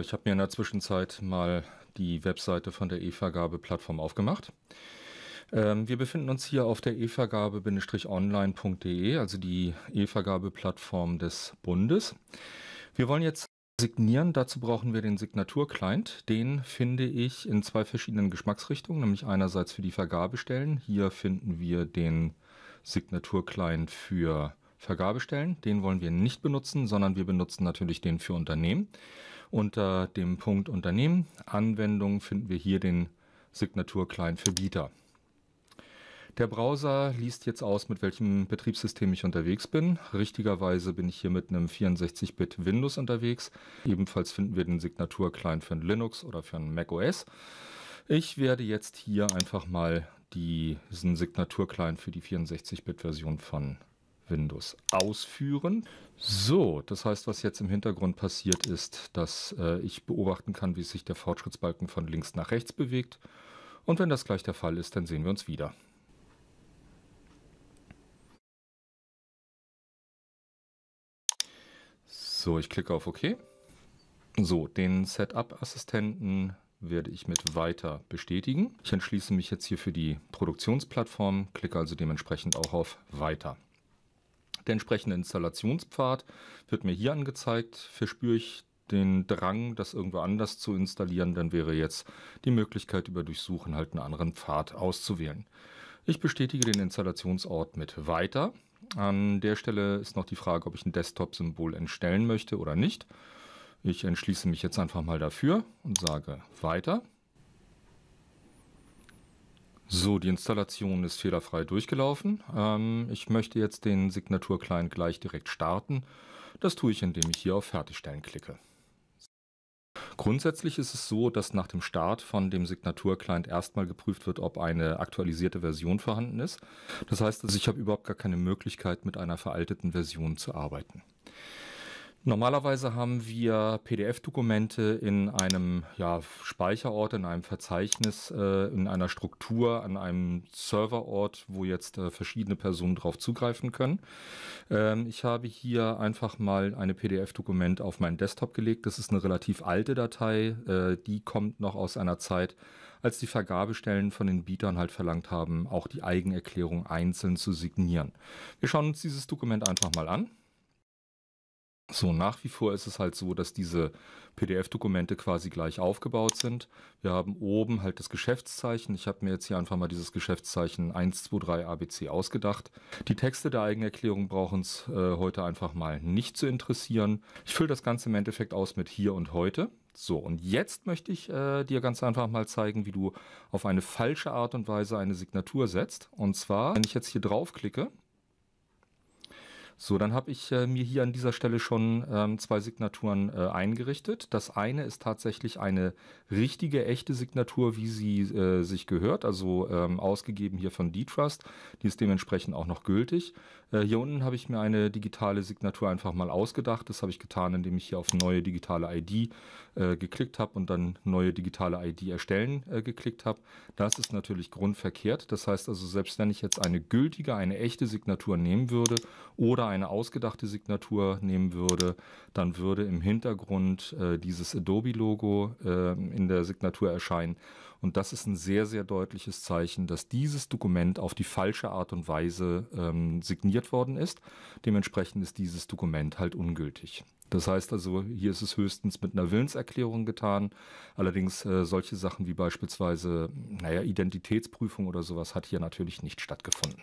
Ich habe mir in der Zwischenzeit mal die Webseite von der E-Vergabe-Plattform aufgemacht. Ähm, wir befinden uns hier auf der e-vergabe-online.de, also die E-Vergabe-Plattform des Bundes. Wir wollen jetzt signieren. Dazu brauchen wir den Signatur-Client. Den finde ich in zwei verschiedenen Geschmacksrichtungen, nämlich einerseits für die Vergabestellen. Hier finden wir den Signatur-Client für Vergabestellen. Den wollen wir nicht benutzen, sondern wir benutzen natürlich den für Unternehmen. Unter dem Punkt Unternehmen, Anwendung finden wir hier den Signaturclient für Bieter. Der Browser liest jetzt aus, mit welchem Betriebssystem ich unterwegs bin. Richtigerweise bin ich hier mit einem 64-Bit Windows unterwegs. Ebenfalls finden wir den Signaturclient für ein Linux oder für ein Mac OS. Ich werde jetzt hier einfach mal diesen Signaturclient für die 64-Bit-Version von Windows ausführen. So, das heißt, was jetzt im Hintergrund passiert ist, dass äh, ich beobachten kann, wie sich der Fortschrittsbalken von links nach rechts bewegt. Und wenn das gleich der Fall ist, dann sehen wir uns wieder. So, ich klicke auf OK. So, den Setup-Assistenten werde ich mit Weiter bestätigen. Ich entschließe mich jetzt hier für die Produktionsplattform, klicke also dementsprechend auch auf Weiter. Der entsprechende Installationspfad wird mir hier angezeigt. Verspüre ich den Drang, das irgendwo anders zu installieren, dann wäre jetzt die Möglichkeit über Durchsuchen halt einen anderen Pfad auszuwählen. Ich bestätige den Installationsort mit Weiter. An der Stelle ist noch die Frage, ob ich ein Desktop-Symbol entstellen möchte oder nicht. Ich entschließe mich jetzt einfach mal dafür und sage Weiter. So, die Installation ist fehlerfrei durchgelaufen. Ähm, ich möchte jetzt den Signatur-Client gleich direkt starten. Das tue ich, indem ich hier auf Fertigstellen klicke. Grundsätzlich ist es so, dass nach dem Start von dem Signatur-Client erstmal geprüft wird, ob eine aktualisierte Version vorhanden ist. Das heißt also, ich habe überhaupt gar keine Möglichkeit, mit einer veralteten Version zu arbeiten. Normalerweise haben wir PDF-Dokumente in einem ja, Speicherort, in einem Verzeichnis, äh, in einer Struktur, an einem Serverort, wo jetzt äh, verschiedene Personen drauf zugreifen können. Ähm, ich habe hier einfach mal eine PDF-Dokument auf meinen Desktop gelegt. Das ist eine relativ alte Datei. Äh, die kommt noch aus einer Zeit, als die Vergabestellen von den Bietern halt verlangt haben, auch die Eigenerklärung einzeln zu signieren. Wir schauen uns dieses Dokument einfach mal an. So, nach wie vor ist es halt so, dass diese PDF-Dokumente quasi gleich aufgebaut sind. Wir haben oben halt das Geschäftszeichen. Ich habe mir jetzt hier einfach mal dieses Geschäftszeichen 123 ABC ausgedacht. Die Texte der Eigenerklärung brauchen uns äh, heute einfach mal nicht zu interessieren. Ich fülle das Ganze im Endeffekt aus mit hier und heute. So, und jetzt möchte ich äh, dir ganz einfach mal zeigen, wie du auf eine falsche Art und Weise eine Signatur setzt. Und zwar, wenn ich jetzt hier draufklicke so, dann habe ich äh, mir hier an dieser Stelle schon ähm, zwei Signaturen äh, eingerichtet. Das eine ist tatsächlich eine richtige, echte Signatur, wie sie äh, sich gehört, also ähm, ausgegeben hier von D-Trust. Die ist dementsprechend auch noch gültig. Äh, hier unten habe ich mir eine digitale Signatur einfach mal ausgedacht. Das habe ich getan, indem ich hier auf neue digitale ID äh, geklickt habe und dann neue digitale ID erstellen äh, geklickt habe. Das ist natürlich grundverkehrt. Das heißt also, selbst wenn ich jetzt eine gültige, eine echte Signatur nehmen würde oder Computer eine ausgedachte Signatur nehmen würde, dann würde im Hintergrund äh, dieses Adobe-Logo äh, in der Signatur erscheinen. Und das ist ein sehr, sehr deutliches Zeichen, dass dieses Dokument auf die falsche Art und Weise ähm, signiert worden ist. Dementsprechend ist dieses Dokument halt ungültig. Das heißt also, hier ist es höchstens mit einer Willenserklärung getan. Allerdings äh, solche Sachen wie beispielsweise, naja, Identitätsprüfung oder sowas hat hier natürlich nicht stattgefunden.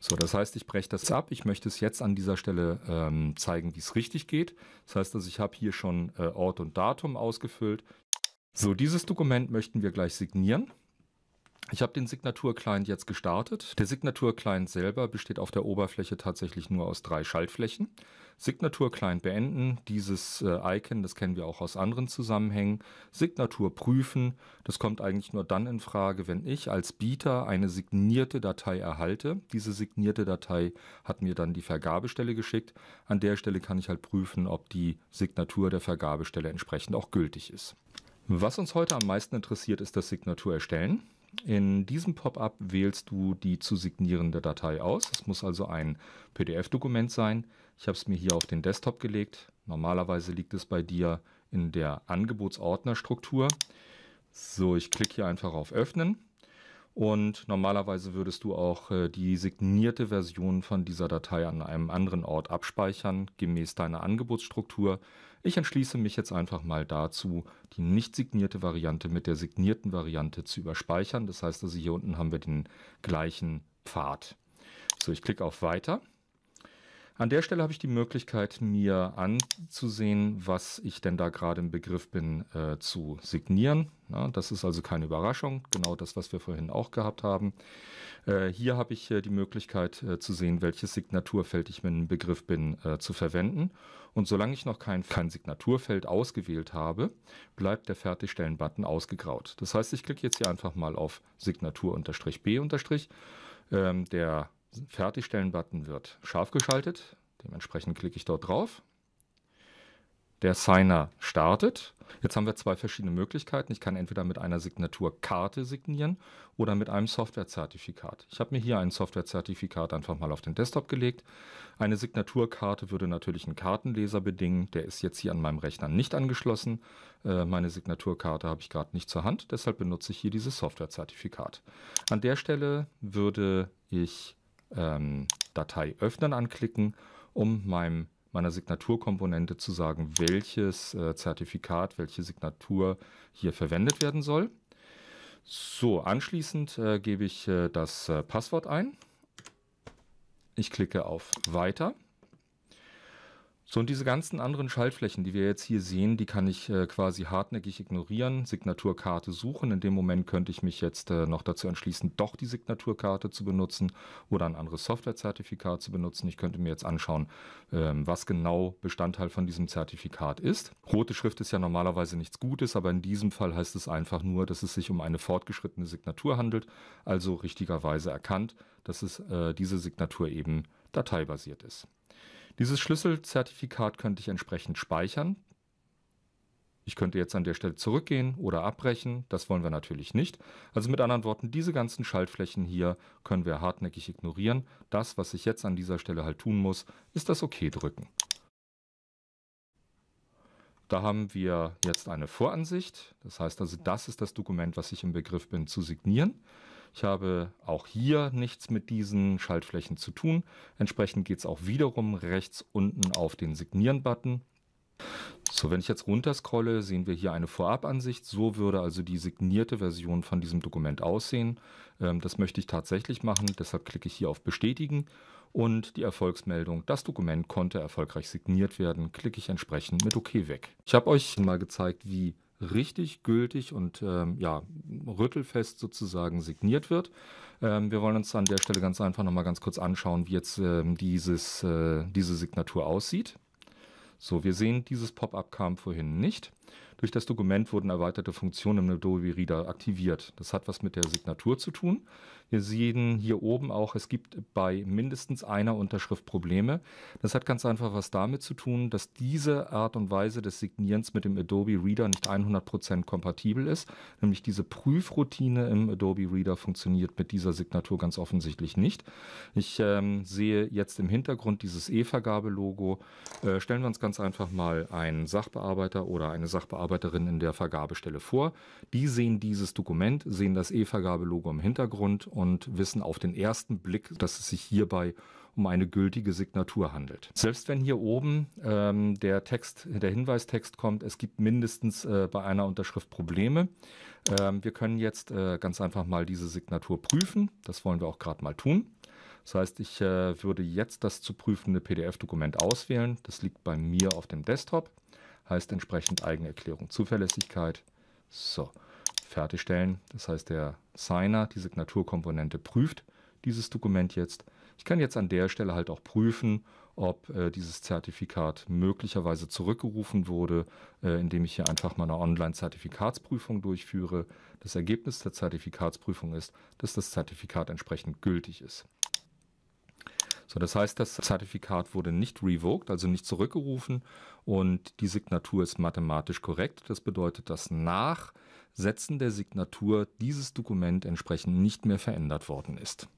So, das heißt, ich breche das ab. Ich möchte es jetzt an dieser Stelle ähm, zeigen, wie es richtig geht. Das heißt also, ich habe hier schon äh, Ort und Datum ausgefüllt. So, dieses Dokument möchten wir gleich signieren. Ich habe den Signatur-Client jetzt gestartet. Der Signatur-Client selber besteht auf der Oberfläche tatsächlich nur aus drei Schaltflächen. Signatur-Client beenden, dieses äh, Icon, das kennen wir auch aus anderen Zusammenhängen. Signatur prüfen, das kommt eigentlich nur dann in Frage, wenn ich als Bieter eine signierte Datei erhalte. Diese signierte Datei hat mir dann die Vergabestelle geschickt. An der Stelle kann ich halt prüfen, ob die Signatur der Vergabestelle entsprechend auch gültig ist. Was uns heute am meisten interessiert, ist das Signatur erstellen. In diesem Pop-up wählst du die zu signierende Datei aus. Es muss also ein PDF-Dokument sein. Ich habe es mir hier auf den Desktop gelegt. Normalerweise liegt es bei dir in der Angebotsordnerstruktur. So, ich klicke hier einfach auf Öffnen. Und normalerweise würdest du auch äh, die signierte Version von dieser Datei an einem anderen Ort abspeichern, gemäß deiner Angebotsstruktur. Ich entschließe mich jetzt einfach mal dazu, die nicht signierte Variante mit der signierten Variante zu überspeichern. Das heißt also, hier unten haben wir den gleichen Pfad. So, ich klicke auf Weiter. An der Stelle habe ich die Möglichkeit, mir anzusehen, was ich denn da gerade im Begriff bin äh, zu signieren. Ja, das ist also keine Überraschung, genau das, was wir vorhin auch gehabt haben. Äh, hier habe ich äh, die Möglichkeit äh, zu sehen, welches Signaturfeld ich mit dem Begriff bin äh, zu verwenden. Und solange ich noch kein, kein Signaturfeld ausgewählt habe, bleibt der Fertigstellen-Button ausgegraut. Das heißt, ich klicke jetzt hier einfach mal auf Signatur-B- ähm, der Fertigstellen-Button wird scharf geschaltet. Dementsprechend klicke ich dort drauf. Der Signer startet. Jetzt haben wir zwei verschiedene Möglichkeiten. Ich kann entweder mit einer Signaturkarte signieren oder mit einem Softwarezertifikat. Ich habe mir hier ein Softwarezertifikat einfach mal auf den Desktop gelegt. Eine Signaturkarte würde natürlich einen Kartenleser bedingen. Der ist jetzt hier an meinem Rechner nicht angeschlossen. Äh, meine Signaturkarte habe ich gerade nicht zur Hand. Deshalb benutze ich hier dieses Softwarezertifikat. An der Stelle würde ich ähm, Datei öffnen anklicken, um meinem, meiner Signaturkomponente zu sagen, welches äh, Zertifikat, welche Signatur hier verwendet werden soll. So, anschließend äh, gebe ich äh, das äh, Passwort ein. Ich klicke auf Weiter. So, und diese ganzen anderen Schaltflächen, die wir jetzt hier sehen, die kann ich äh, quasi hartnäckig ignorieren, Signaturkarte suchen. In dem Moment könnte ich mich jetzt äh, noch dazu entschließen, doch die Signaturkarte zu benutzen oder ein anderes Softwarezertifikat zu benutzen. Ich könnte mir jetzt anschauen, ähm, was genau Bestandteil von diesem Zertifikat ist. Rote Schrift ist ja normalerweise nichts Gutes, aber in diesem Fall heißt es einfach nur, dass es sich um eine fortgeschrittene Signatur handelt, also richtigerweise erkannt, dass es äh, diese Signatur eben dateibasiert ist. Dieses Schlüsselzertifikat könnte ich entsprechend speichern. Ich könnte jetzt an der Stelle zurückgehen oder abbrechen. Das wollen wir natürlich nicht. Also mit anderen Worten, diese ganzen Schaltflächen hier können wir hartnäckig ignorieren. Das, was ich jetzt an dieser Stelle halt tun muss, ist das OK drücken. Da haben wir jetzt eine Voransicht. Das heißt also, das ist das Dokument, was ich im Begriff bin zu signieren. Ich habe auch hier nichts mit diesen Schaltflächen zu tun. Entsprechend geht es auch wiederum rechts unten auf den Signieren-Button. So, wenn ich jetzt runter scrolle, sehen wir hier eine Vorabansicht. So würde also die signierte Version von diesem Dokument aussehen. Ähm, das möchte ich tatsächlich machen, deshalb klicke ich hier auf Bestätigen und die Erfolgsmeldung, das Dokument konnte erfolgreich signiert werden, klicke ich entsprechend mit OK weg. Ich habe euch mal gezeigt, wie richtig gültig und ähm, ja, rüttelfest sozusagen signiert wird. Ähm, wir wollen uns an der Stelle ganz einfach nochmal ganz kurz anschauen, wie jetzt ähm, dieses, äh, diese Signatur aussieht. So, wir sehen, dieses Pop-up kam vorhin nicht. Durch das Dokument wurden erweiterte Funktionen im Adobe Reader aktiviert. Das hat was mit der Signatur zu tun. Wir sehen hier oben auch, es gibt bei mindestens einer Unterschrift Probleme. Das hat ganz einfach was damit zu tun, dass diese Art und Weise des Signierens mit dem Adobe Reader nicht 100% kompatibel ist. Nämlich diese Prüfroutine im Adobe Reader funktioniert mit dieser Signatur ganz offensichtlich nicht. Ich ähm, sehe jetzt im Hintergrund dieses E-Vergabelogo. Äh, stellen wir uns ganz einfach mal einen Sachbearbeiter oder eine Sachbearbeiterin Sachbearbeiterinnen in der Vergabestelle vor. Die sehen dieses Dokument, sehen das E-Vergabelogo im Hintergrund und wissen auf den ersten Blick, dass es sich hierbei um eine gültige Signatur handelt. Selbst wenn hier oben ähm, der Text, der Hinweistext kommt, es gibt mindestens äh, bei einer Unterschrift Probleme. Ähm, wir können jetzt äh, ganz einfach mal diese Signatur prüfen. Das wollen wir auch gerade mal tun. Das heißt, ich äh, würde jetzt das zu prüfende PDF-Dokument auswählen. Das liegt bei mir auf dem Desktop heißt entsprechend Eigenerklärung Zuverlässigkeit. So, fertigstellen. Das heißt, der Signer, die Signaturkomponente, prüft dieses Dokument jetzt. Ich kann jetzt an der Stelle halt auch prüfen, ob äh, dieses Zertifikat möglicherweise zurückgerufen wurde, äh, indem ich hier einfach mal eine Online-Zertifikatsprüfung durchführe. Das Ergebnis der Zertifikatsprüfung ist, dass das Zertifikat entsprechend gültig ist. So, das heißt, das Zertifikat wurde nicht revoked, also nicht zurückgerufen und die Signatur ist mathematisch korrekt. Das bedeutet, dass nach Setzen der Signatur dieses Dokument entsprechend nicht mehr verändert worden ist.